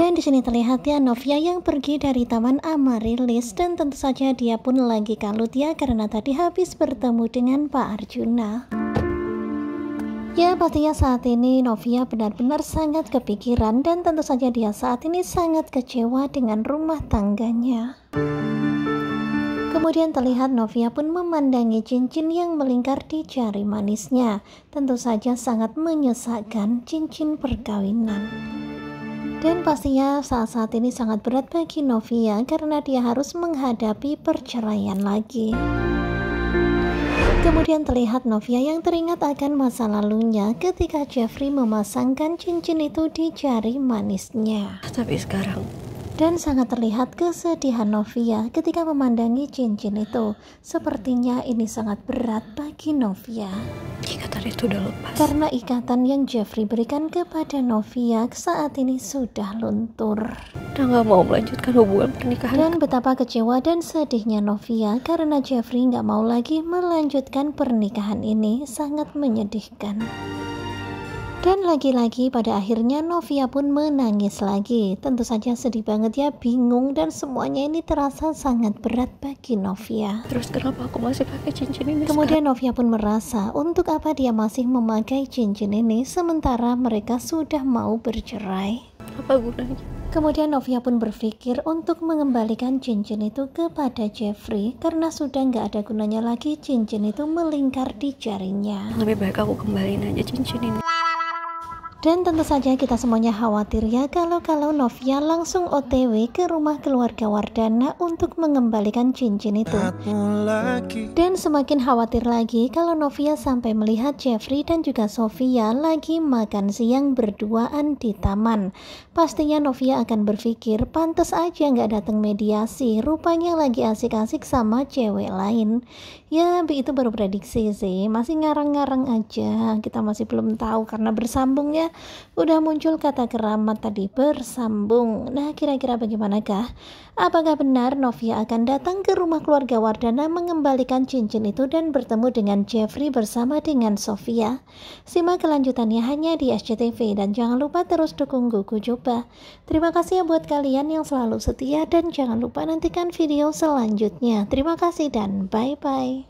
Dan di sini terlihat ya Novia yang pergi dari Taman Amarilis dan tentu saja dia pun lagi kalut ya karena tadi habis bertemu dengan Pak Arjuna. Ya pastinya saat ini Novia benar-benar sangat kepikiran dan tentu saja dia saat ini sangat kecewa dengan rumah tangganya. Kemudian terlihat Novia pun memandangi cincin yang melingkar di jari manisnya. Tentu saja sangat menyesakkan cincin perkawinan. Dan pastinya saat-saat ini sangat berat bagi Novia ya, karena dia harus menghadapi perceraian lagi. Kemudian terlihat Novia yang teringat akan masa lalunya ketika Jeffrey memasangkan cincin itu di jari manisnya. Tapi sekarang dan sangat terlihat kesedihan Novia ketika memandangi cincin itu. Sepertinya ini sangat berat bagi Novia. Ikatan itu udah lepas. Karena ikatan yang Jeffrey berikan kepada Novia saat ini sudah luntur. Udah nggak mau melanjutkan hubungan pernikahan. Dan betapa kecewa dan sedihnya Novia karena Jeffrey gak mau lagi melanjutkan pernikahan ini sangat menyedihkan. Dan lagi-lagi pada akhirnya Novia pun menangis lagi. Tentu saja sedih banget ya, bingung dan semuanya ini terasa sangat berat bagi Novia. Terus kenapa aku masih pakai cincin ini? Kemudian Novia pun merasa untuk apa dia masih memakai cincin ini sementara mereka sudah mau bercerai. Apa gunanya? Kemudian Novia pun berpikir untuk mengembalikan cincin itu kepada Jeffrey karena sudah nggak ada gunanya lagi cincin itu melingkar di jarinya. Lebih baik aku kembaliin aja cincin ini. Dan tentu saja kita semuanya khawatir ya kalau-kalau Novia langsung OTW ke rumah keluarga Wardana untuk mengembalikan cincin itu. Dan semakin khawatir lagi kalau Novia sampai melihat Jeffrey dan juga Sofia lagi makan siang berduaan di taman. Pastinya Novia akan berpikir pantas aja nggak datang mediasi, rupanya lagi asik-asik sama cewek lain. Ya itu baru prediksi sih, masih ngarang-ngarang aja, kita masih belum tahu karena bersambungnya udah muncul kata keramat tadi bersambung nah kira-kira bagaimanakah apakah benar Novia akan datang ke rumah keluarga Wardana mengembalikan cincin itu dan bertemu dengan Jeffrey bersama dengan Sofia simak kelanjutannya hanya di SCTV dan jangan lupa terus dukung Gugu Coba terima kasih ya buat kalian yang selalu setia dan jangan lupa nantikan video selanjutnya terima kasih dan bye bye